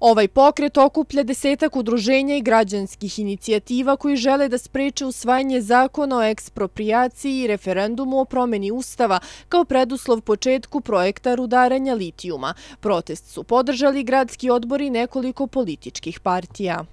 Ovaj pokret okuplja desetak udruženja i građanskih inicijativa koji žele da spreče usvajanje zakona o ekspropriaciji i referendumu o promeni ustava kao preduslov početku projekta rudaranja litijuma. Protest su podržali gradski odbor i nekoliko političkih partija.